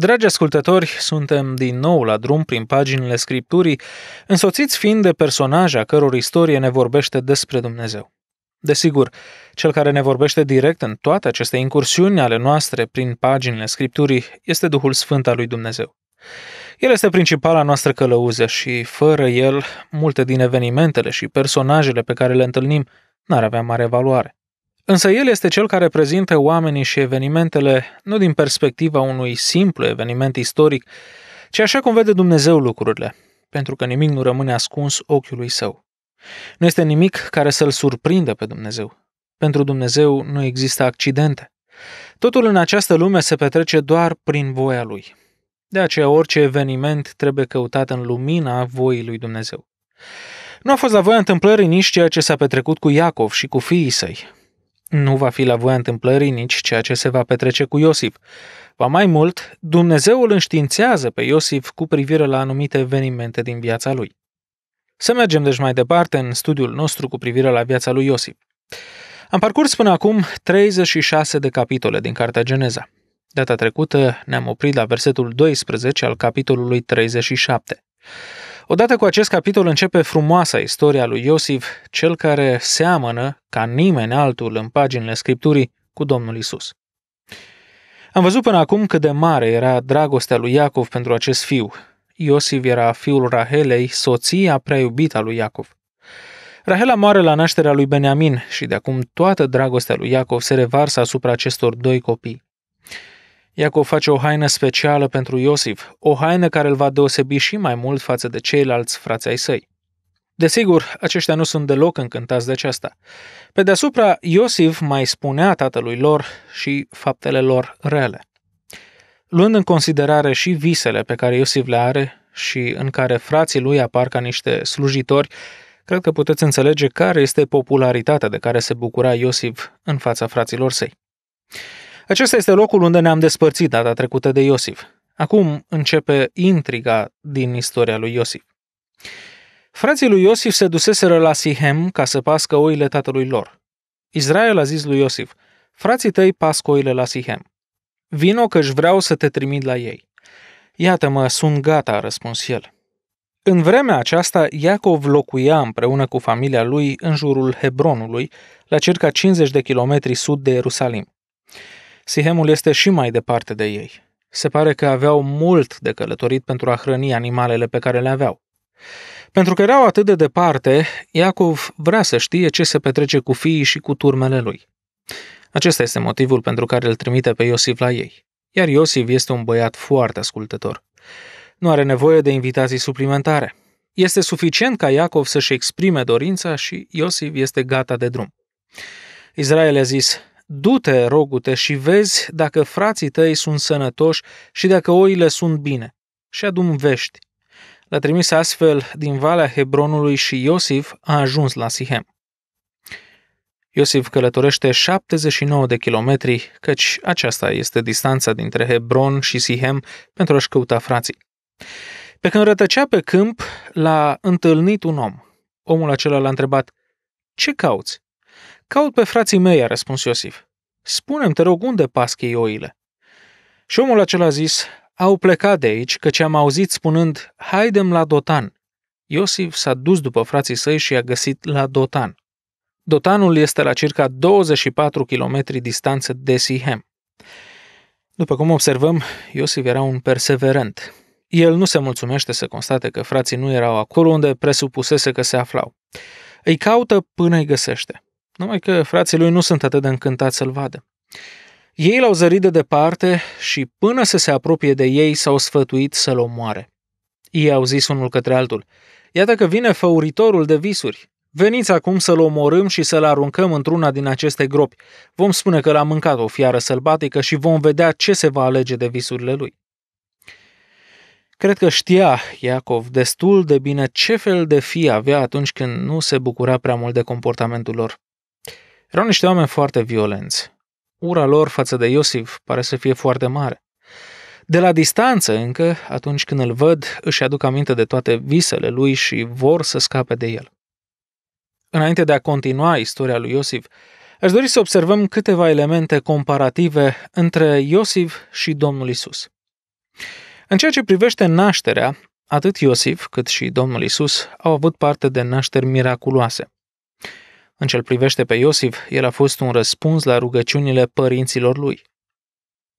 Dragi ascultători, suntem din nou la drum prin paginile Scripturii, însoțiți fiind de personaje a căror istorie ne vorbește despre Dumnezeu. Desigur, cel care ne vorbește direct în toate aceste incursiuni ale noastre prin paginile Scripturii este Duhul Sfânt al lui Dumnezeu. El este principala noastră călăuză și, fără el, multe din evenimentele și personajele pe care le întâlnim n-ar avea mare valoare. Însă el este cel care prezintă oamenii și evenimentele nu din perspectiva unui simplu eveniment istoric, ci așa cum vede Dumnezeu lucrurile, pentru că nimic nu rămâne ascuns ochiului său. Nu este nimic care să-l surprindă pe Dumnezeu. Pentru Dumnezeu nu există accidente. Totul în această lume se petrece doar prin voia lui. De aceea orice eveniment trebuie căutat în lumina voii lui Dumnezeu. Nu a fost la voia întâmplării nici ceea ce s-a petrecut cu Iacov și cu fiii săi, nu va fi la voia întâmplării nici ceea ce se va petrece cu Iosif. Va mai mult, Dumnezeu îl înștiințează pe Iosif cu privire la anumite evenimente din viața lui. Să mergem deci mai departe în studiul nostru cu privire la viața lui Iosif. Am parcurs până acum 36 de capitole din Cartea Geneza. Data trecută ne-am oprit la versetul 12 al capitolului 37. Odată cu acest capitol începe frumoasa istoria lui Iosif, cel care seamănă, ca nimeni altul în paginile Scripturii, cu Domnul Isus. Am văzut până acum cât de mare era dragostea lui Iacov pentru acest fiu. Iosif era fiul Rahelei, soția prea iubită a lui Iacov. Rahela moare la nașterea lui Beniamin și de acum toată dragostea lui Iacov se revarsă asupra acestor doi copii. Iacov face o haină specială pentru Iosif, o haină care îl va deosebi și mai mult față de ceilalți frați ai săi. Desigur, aceștia nu sunt deloc încântați de aceasta. Pe deasupra, Iosif mai spunea tatălui lor și faptele lor rele. Luând în considerare și visele pe care Iosif le are și în care frații lui apar ca niște slujitori, cred că puteți înțelege care este popularitatea de care se bucura Iosif în fața fraților săi. Acesta este locul unde ne-am despărțit data trecută de Iosif. Acum începe intriga din istoria lui Iosif. Frații lui Iosif se duseseră la Sihem ca să pască oile tatălui lor. Israel a zis lui Iosif, frații tăi pasc oile la Sihem. Vino că își vreau să te trimit la ei. Iată-mă, sunt gata, a răspuns el. În vremea aceasta, Iacov locuia împreună cu familia lui în jurul Hebronului, la circa 50 de kilometri sud de Ierusalim. Sihemul este și mai departe de ei. Se pare că aveau mult de călătorit pentru a hrăni animalele pe care le aveau. Pentru că erau atât de departe, Iacov vrea să știe ce se petrece cu fiii și cu turmele lui. Acesta este motivul pentru care îl trimite pe Iosif la ei. Iar Iosif este un băiat foarte ascultător. Nu are nevoie de invitații suplimentare. Este suficient ca Iacov să-și exprime dorința și Iosif este gata de drum. Israel a zis, Du-te, rogute, și vezi dacă frații tăi sunt sănătoși și dacă oile sunt bine. Și adum vești. L-a trimis astfel din Valea Hebronului și Iosif a ajuns la Sihem. Iosif călătorește 79 de kilometri, căci aceasta este distanța dintre Hebron și Sihem pentru a-și căuta frații. Pe când rătăcea pe câmp, l-a întâlnit un om. Omul acela l-a întrebat, Ce cauți? Caut pe frații mei, a răspuns Iosif. Spune-mi, te rog, unde pasc ei oile? Și omul acela a zis, au plecat de aici, căci am auzit spunând, haidem la Dotan. Iosif s-a dus după frații săi și i-a găsit la Dotan. Dotanul este la circa 24 km distanță de Sihem. După cum observăm, Iosif era un perseverent. El nu se mulțumește să constate că frații nu erau acolo unde presupusese că se aflau. Îi caută până îi găsește numai că frații lui nu sunt atât de încântați să-l vadă. Ei l-au zărit de departe și până să se apropie de ei s-au sfătuit să-l omoare. Ei au zis unul către altul, iată că vine făuritorul de visuri. Veniți acum să-l omorâm și să-l aruncăm într-una din aceste gropi. Vom spune că l-a mâncat o fiară sălbatică și vom vedea ce se va alege de visurile lui. Cred că știa Iacov destul de bine ce fel de fi avea atunci când nu se bucura prea mult de comportamentul lor. Erau niște oameni foarte violenți. Ura lor față de Iosif pare să fie foarte mare. De la distanță încă, atunci când îl văd, își aduc aminte de toate visele lui și vor să scape de el. Înainte de a continua istoria lui Iosif, aș dori să observăm câteva elemente comparative între Iosif și Domnul Isus. În ceea ce privește nașterea, atât Iosif cât și Domnul Isus au avut parte de nașteri miraculoase. În ce privește pe Iosif, el a fost un răspuns la rugăciunile părinților lui.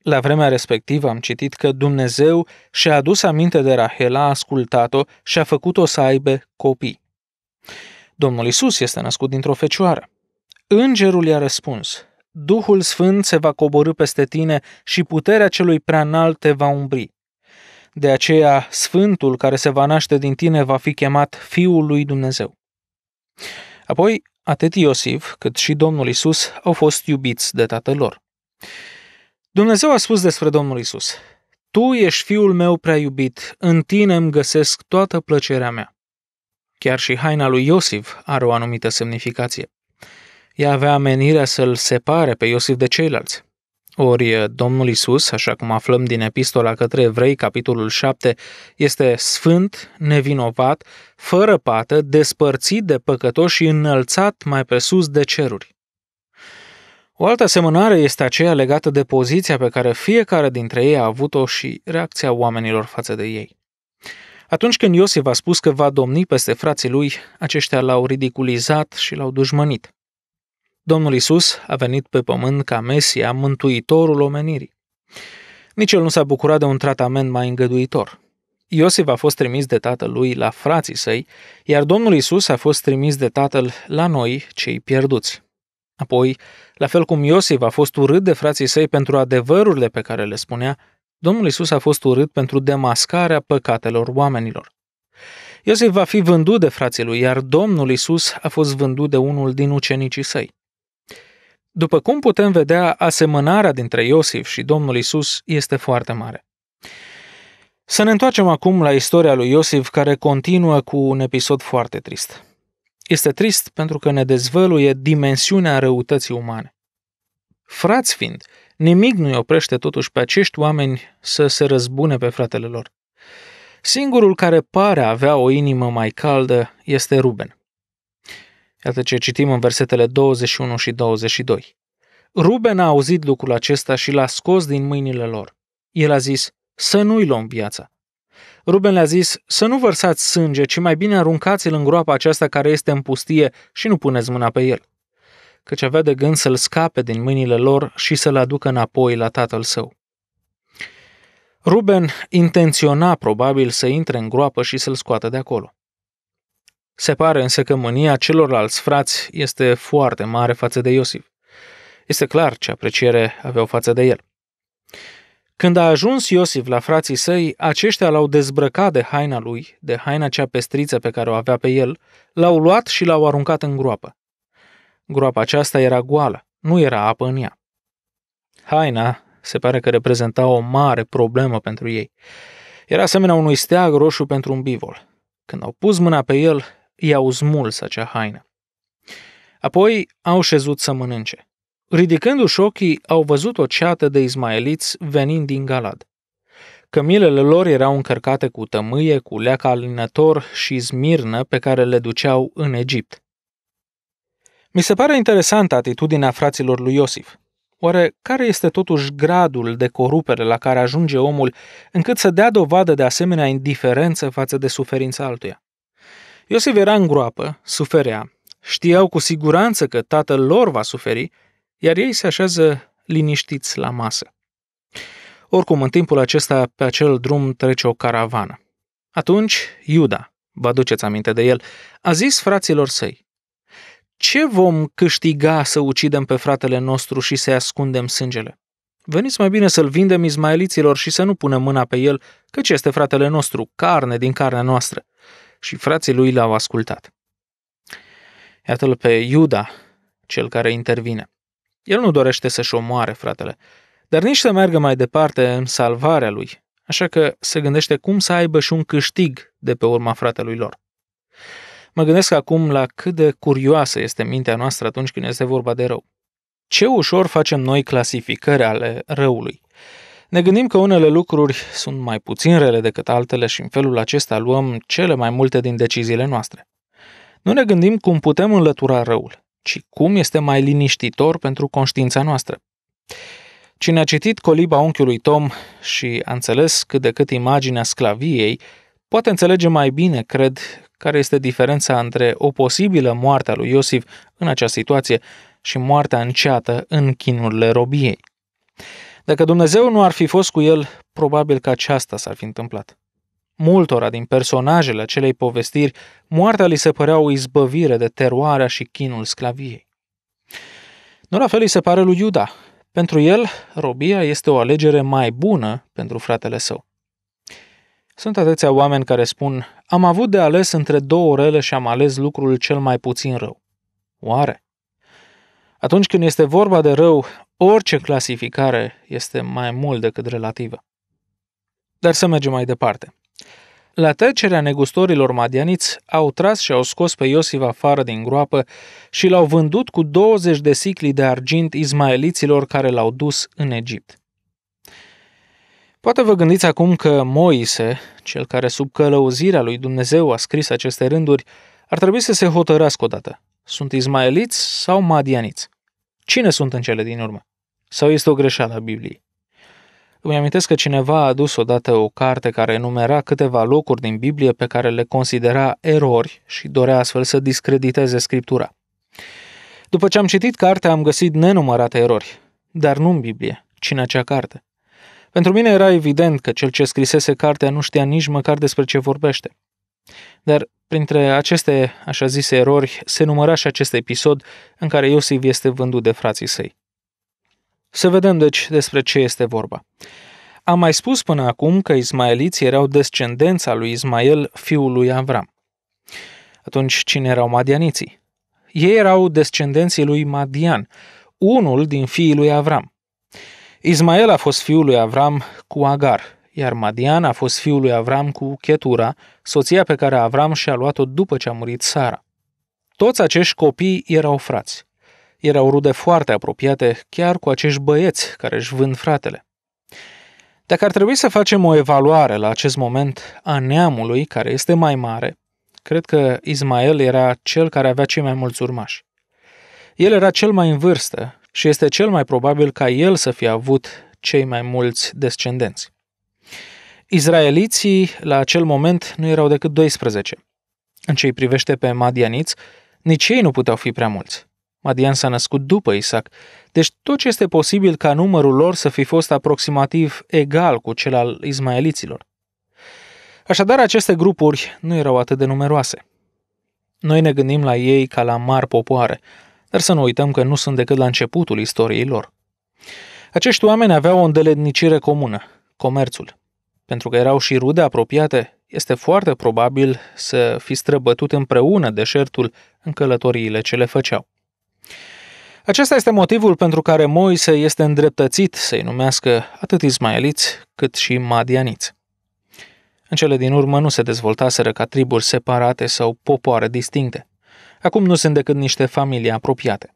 La vremea respectivă am citit că Dumnezeu și-a adus aminte de Rahel, a ascultat-o și a făcut-o să aibă copii. Domnul Isus este născut dintr-o fecioară. Îngerul i-a răspuns, Duhul Sfânt se va coborâ peste tine și puterea celui preanalt te va umbri. De aceea, Sfântul care se va naște din tine va fi chemat Fiul lui Dumnezeu. Apoi, Atât Iosif cât și Domnul Isus au fost iubiți de tatăl lor. Dumnezeu a spus despre Domnul Isus: Tu ești fiul meu prea iubit, în tine îmi găsesc toată plăcerea mea. Chiar și haina lui Iosif are o anumită semnificație. Ea avea menirea să-l separe pe Iosif de ceilalți. Ori Domnul Isus, așa cum aflăm din Epistola către Evrei, capitolul 7, este sfânt, nevinovat, fără pată, despărțit de păcătoși și înălțat mai presus de ceruri. O altă asemănare este aceea legată de poziția pe care fiecare dintre ei a avut-o și reacția oamenilor față de ei. Atunci când Iosif a spus că va domni peste frații lui, aceștia l-au ridiculizat și l-au dușmănit. Domnul Isus a venit pe pământ ca Mesia, mântuitorul omenirii. Nici el nu s-a bucurat de un tratament mai îngăduitor. Iosif a fost trimis de tatălui la frații săi, iar Domnul Isus a fost trimis de tatăl la noi, cei pierduți. Apoi, la fel cum Iosif a fost urât de frații săi pentru adevărurile pe care le spunea, Domnul Isus a fost urât pentru demascarea păcatelor oamenilor. Iosif va fi vândut de frații lui, iar Domnul Isus a fost vândut de unul din ucenicii săi. După cum putem vedea, asemănarea dintre Iosif și Domnul Isus este foarte mare. Să ne întoarcem acum la istoria lui Iosif, care continuă cu un episod foarte trist. Este trist pentru că ne dezvăluie dimensiunea răutății umane. Frați fiind, nimic nu-i oprește totuși pe acești oameni să se răzbune pe fratele lor. Singurul care pare a avea o inimă mai caldă este Ruben. Iată ce citim în versetele 21 și 22. Ruben a auzit lucrul acesta și l-a scos din mâinile lor. El a zis, să nu-i luăm viața. Ruben le-a zis, să nu vărsați sânge, ci mai bine aruncați-l în groapa aceasta care este în pustie și nu puneți mâna pe el. Căci avea de gând să-l scape din mâinile lor și să-l aducă înapoi la tatăl său. Ruben intenționa probabil să intre în groapă și să-l scoată de acolo. Se pare însă că mânia celorlalți frați este foarte mare față de Iosif. Este clar ce apreciere aveau față de el. Când a ajuns Iosif la frații săi, aceștia l-au dezbrăcat de haina lui, de haina cea pestriță pe care o avea pe el, l-au luat și l-au aruncat în groapă. Groapa aceasta era goală, nu era apă în ea. Haina se pare că reprezenta o mare problemă pentru ei. Era asemenea unui steag roșu pentru un bivol. Când au pus mâna pe el, i-au smuls acea haină. Apoi au șezut să mănânce. Ridicându-și ochii, au văzut o ceată de izmaeliți venind din Galad. Cămilele lor erau încărcate cu tămâie, cu leac alinător și zmirnă pe care le duceau în Egipt. Mi se pare interesantă atitudinea fraților lui Iosif. Oare care este totuși gradul de corupere la care ajunge omul încât să dea dovadă de asemenea indiferență față de suferința altuia? Iosif era în groapă, suferea. Știau cu siguranță că tatăl lor va suferi, iar ei se așează liniștiți la masă. Oricum, în timpul acesta, pe acel drum trece o caravană. Atunci, Iuda, vă aduceți aminte de el, a zis fraților săi, Ce vom câștiga să ucidem pe fratele nostru și să-i ascundem sângele? Veniți mai bine să-l vindem izmaeliților și să nu punem mâna pe el, căci este fratele nostru, carne din carnea noastră și frații lui l-au ascultat. Iată-l pe Iuda, cel care intervine. El nu dorește să-și omoare fratele, dar nici să meargă mai departe în salvarea lui, așa că se gândește cum să aibă și un câștig de pe urma fratelui lor. Mă gândesc acum la cât de curioasă este mintea noastră atunci când este vorba de rău. Ce ușor facem noi clasificări ale răului. Ne gândim că unele lucruri sunt mai puțin rele decât altele și în felul acesta luăm cele mai multe din deciziile noastre. Nu ne gândim cum putem înlătura răul, ci cum este mai liniștitor pentru conștiința noastră. Cine a citit Coliba unchiului Tom și a înțeles cât de cât imaginea sclaviei, poate înțelege mai bine, cred, care este diferența între o posibilă moarte a lui Iosif în acea situație și moartea înceată în chinurile robiei. Dacă Dumnezeu nu ar fi fost cu el, probabil că aceasta s-ar fi întâmplat. Multora din personajele acelei povestiri, moartea li se părea o izbăvire de teroarea și chinul sclaviei. Nu la fel îi se pare lui Iuda. Pentru el, robia este o alegere mai bună pentru fratele său. Sunt atâția oameni care spun, am avut de ales între două rele și am ales lucrul cel mai puțin rău. Oare? Atunci când este vorba de rău, orice clasificare este mai mult decât relativă. Dar să mergem mai departe. La trecerea negustorilor madianiți, au tras și au scos pe Iosif afară din groapă și l-au vândut cu 20 de sicli de argint izmaeliților care l-au dus în Egipt. Poate vă gândiți acum că Moise, cel care sub călăuzirea lui Dumnezeu a scris aceste rânduri, ar trebui să se hotărască odată. Sunt izmaeliți sau madianiți? Cine sunt în cele din urmă? Sau este o greșeală a Bibliei? Îmi amintesc că cineva a adus odată o carte care enumera câteva locuri din Biblie pe care le considera erori și dorea astfel să discrediteze Scriptura. După ce am citit cartea, am găsit nenumărate erori, dar nu în Biblie, ci în acea carte. Pentru mine era evident că cel ce scrisese cartea nu știa nici măcar despre ce vorbește. Dar printre aceste așa zise erori se număra și acest episod în care Iosif este vândut de frații săi. Să vedem deci despre ce este vorba. Am mai spus până acum că izmaeliții erau descendența lui Ismael, fiul lui Avram. Atunci, cine erau madianiții? Ei erau descendenții lui Madian, unul din fiii lui Avram. Ismael a fost fiul lui Avram cu Agar, iar Madian a fost fiul lui Avram cu Chetura, soția pe care Avram și-a luat-o după ce a murit Sara. Toți acești copii erau frați. Erau rude foarte apropiate chiar cu acești băieți care își vând fratele. Dacă ar trebui să facem o evaluare la acest moment a neamului care este mai mare, cred că Ismael era cel care avea cei mai mulți urmași. El era cel mai în vârstă și este cel mai probabil ca el să fie avut cei mai mulți descendenți. Izraeliții la acel moment nu erau decât 12. În ce îi privește pe madianiți, nici ei nu puteau fi prea mulți. Madian s-a născut după Isaac, deci tot ce este posibil ca numărul lor să fi fost aproximativ egal cu cel al izmaeliților. Așadar, aceste grupuri nu erau atât de numeroase. Noi ne gândim la ei ca la mari popoare, dar să nu uităm că nu sunt decât la începutul istoriei lor. Acești oameni aveau o îndelednicire comună, comerțul pentru că erau și rude apropiate, este foarte probabil să fi străbătut împreună deșertul în călătoriile ce le făceau. Acesta este motivul pentru care Moise este îndreptățit să-i numească atât izmaeliți cât și madianiți. În cele din urmă nu se dezvoltaseră ca triburi separate sau popoare distincte. Acum nu sunt decât niște familii apropiate.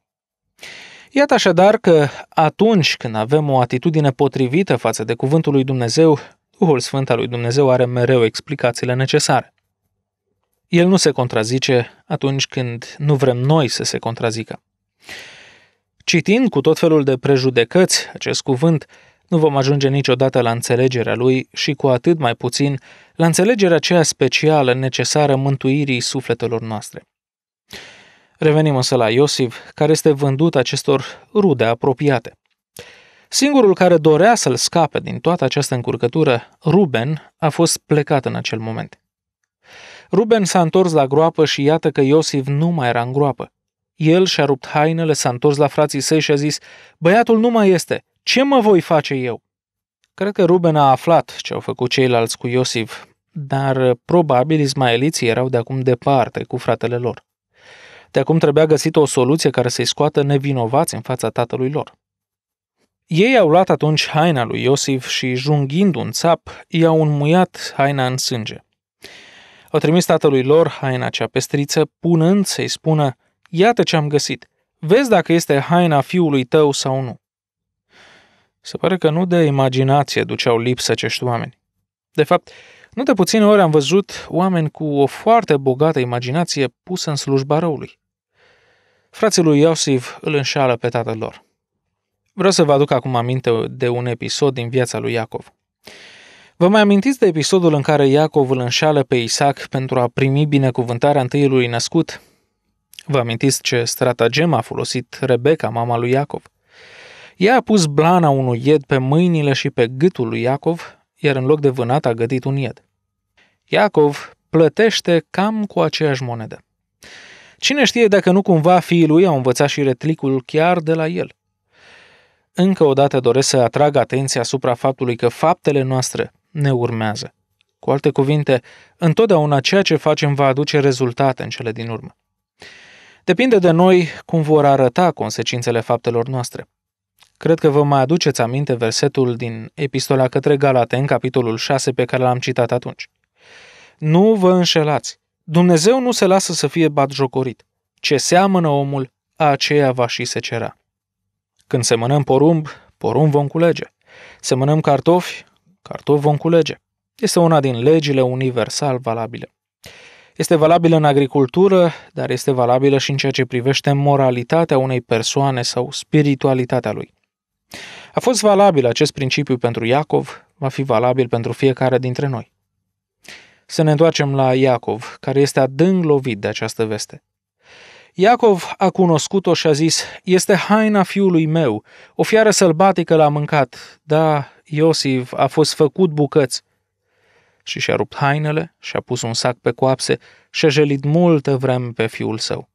Iată așadar că atunci când avem o atitudine potrivită față de cuvântul lui Dumnezeu, Duhul Sfânt al lui Dumnezeu are mereu explicațiile necesare. El nu se contrazice atunci când nu vrem noi să se contrazică. Citind cu tot felul de prejudecăți acest cuvânt, nu vom ajunge niciodată la înțelegerea lui și cu atât mai puțin la înțelegerea aceea specială necesară mântuirii sufletelor noastre. Revenim însă la Iosif, care este vândut acestor rude apropiate. Singurul care dorea să-l scape din toată această încurcătură, Ruben, a fost plecat în acel moment. Ruben s-a întors la groapă și iată că Iosif nu mai era în groapă. El și-a rupt hainele, s-a întors la frații săi și a zis, Băiatul nu mai este, ce mă voi face eu? Cred că Ruben a aflat ce au făcut ceilalți cu Iosif, dar uh, probabil ismaeliții erau de acum departe cu fratele lor. De acum trebuia găsit o soluție care să-i scoată nevinovați în fața tatălui lor. Ei au luat atunci haina lui Iosif și, junghind un țap, i-au înmuiat haina în sânge. Au trimis tatălui lor haina cea pestriță, punând să-i spună, iată ce am găsit, vezi dacă este haina fiului tău sau nu. Se pare că nu de imaginație duceau lipsă acești oameni. De fapt, nu de puține ori am văzut oameni cu o foarte bogată imaginație pusă în slujba răului. Frații lui Iosif îl înșală pe tatăl lor. Vreau să vă aduc acum aminte de un episod din viața lui Iacov. Vă mai amintiți de episodul în care Iacov îl înșală pe Isaac pentru a primi binecuvântarea lui născut? Vă amintiți ce stratagem a folosit Rebecca, mama lui Iacov? Ea a pus blana unui ied pe mâinile și pe gâtul lui Iacov, iar în loc de vânat a gătit un ied. Iacov plătește cam cu aceeași monedă. Cine știe dacă nu cumva fiii lui au învățat și retlicul chiar de la el – încă o dată doresc să atrag atenția asupra faptului că faptele noastre ne urmează. Cu alte cuvinte, întotdeauna ceea ce facem va aduce rezultate în cele din urmă. Depinde de noi cum vor arăta consecințele faptelor noastre. Cred că vă mai aduceți aminte versetul din Epistola către în capitolul 6, pe care l-am citat atunci. Nu vă înșelați. Dumnezeu nu se lasă să fie batjocorit. Ce seamănă omul, aceea va și se cera. Când semănăm porumb, porumb vom culege. Semănăm cartofi, cartofi vom culege. Este una din legile universal valabile. Este valabilă în agricultură, dar este valabilă și în ceea ce privește moralitatea unei persoane sau spiritualitatea lui. A fost valabil acest principiu pentru Iacov, va fi valabil pentru fiecare dintre noi. Să ne întoarcem la Iacov, care este adânc lovit de această veste. Iacov a cunoscut-o și a zis, Este haina fiului meu, o fiară sălbatică l-a mâncat, da, Iosif a fost făcut bucăți. Și și-a rupt hainele și-a pus un sac pe coapse și-a jelit multă vreme pe fiul său.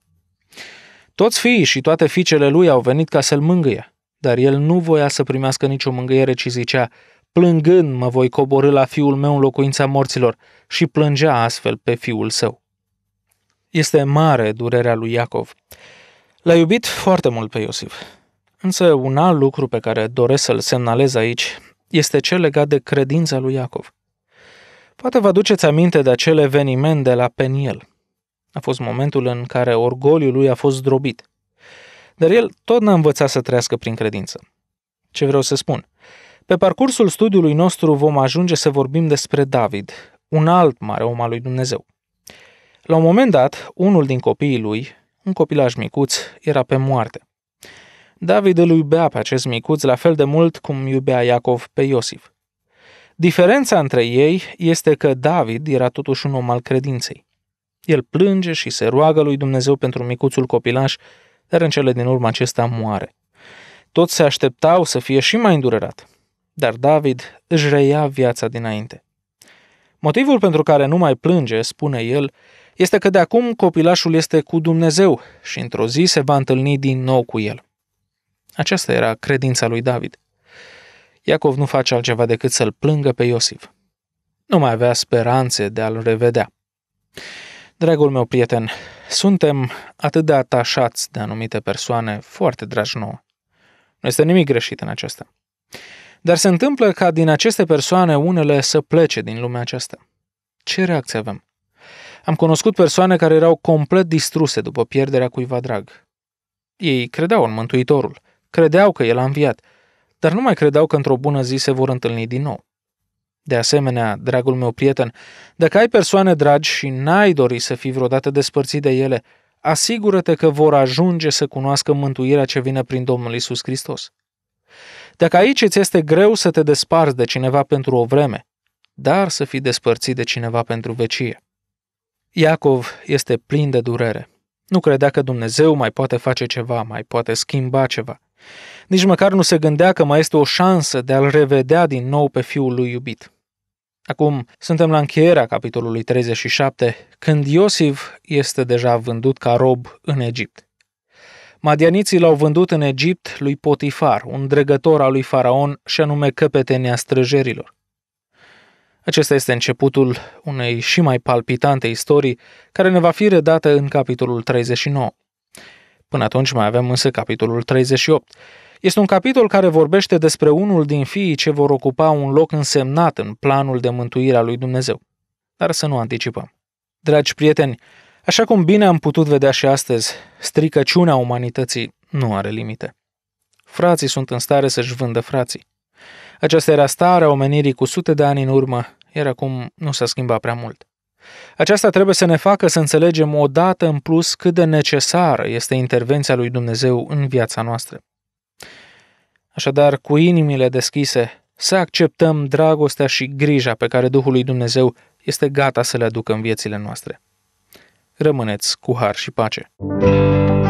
Toți fiii și toate fiicele lui au venit ca să-l mângâie, dar el nu voia să primească nicio mângâiere, ci zicea, plângând mă voi coborâ la fiul meu în locuința morților și plângea astfel pe fiul său. Este mare durerea lui Iacov. L-a iubit foarte mult pe Iosif. Însă un alt lucru pe care doresc să-l semnalez aici este cel legat de credința lui Iacov. Poate vă aduceți aminte de acel eveniment de la Peniel. A fost momentul în care orgoliul lui a fost zdrobit. Dar el tot n-a învățat să trăiască prin credință. Ce vreau să spun? Pe parcursul studiului nostru vom ajunge să vorbim despre David, un alt mare om al lui Dumnezeu. La un moment dat, unul din copiii lui, un copilaj micuț, era pe moarte. David îl iubea pe acest micuț la fel de mult cum iubea Iacov pe Iosif. Diferența între ei este că David era totuși un om al credinței. El plânge și se roagă lui Dumnezeu pentru micuțul copilaș, dar în cele din urmă acesta moare. Toți se așteptau să fie și mai îndurerat, dar David își reia viața dinainte. Motivul pentru care nu mai plânge, spune el, este că de acum copilașul este cu Dumnezeu și într-o zi se va întâlni din nou cu el. Aceasta era credința lui David. Iacov nu face altceva decât să-l plângă pe Iosif. Nu mai avea speranțe de a-l revedea. Dragul meu prieten, suntem atât de atașați de anumite persoane foarte dragi nouă. Nu este nimic greșit în acesta. Dar se întâmplă ca din aceste persoane unele să plece din lumea aceasta. Ce reacție avem? Am cunoscut persoane care erau complet distruse după pierderea cuiva drag. Ei credeau în Mântuitorul, credeau că El a înviat, dar nu mai credeau că într-o bună zi se vor întâlni din nou. De asemenea, dragul meu prieten, dacă ai persoane dragi și n-ai dori să fii vreodată despărțit de ele, asigură-te că vor ajunge să cunoască mântuirea ce vine prin Domnul Isus Hristos. Dacă aici îți este greu să te desparți de cineva pentru o vreme, dar să fii despărțit de cineva pentru vecie. Iacov este plin de durere. Nu credea că Dumnezeu mai poate face ceva, mai poate schimba ceva. Nici măcar nu se gândea că mai este o șansă de a-l revedea din nou pe fiul lui iubit. Acum suntem la încheierea capitolului 37, când Iosif este deja vândut ca rob în Egipt. Madianiții l-au vândut în Egipt lui Potifar, un dregător al lui Faraon și anume căpetenia străjerilor. Acesta este începutul unei și mai palpitante istorii care ne va fi redată în capitolul 39. Până atunci mai avem însă capitolul 38. Este un capitol care vorbește despre unul din fiii ce vor ocupa un loc însemnat în planul de mântuire a lui Dumnezeu. Dar să nu anticipăm. Dragi prieteni, așa cum bine am putut vedea și astăzi, stricăciunea umanității nu are limite. Frații sunt în stare să-și vândă frații. Aceasta era starea omenirii cu sute de ani în urmă iar acum nu s-a schimbat prea mult. Aceasta trebuie să ne facă să înțelegem odată în plus cât de necesară este intervenția lui Dumnezeu în viața noastră. Așadar, cu inimile deschise, să acceptăm dragostea și grija pe care Duhul lui Dumnezeu este gata să le aducă în viețile noastre. Rămâneți cu har și pace! Muzica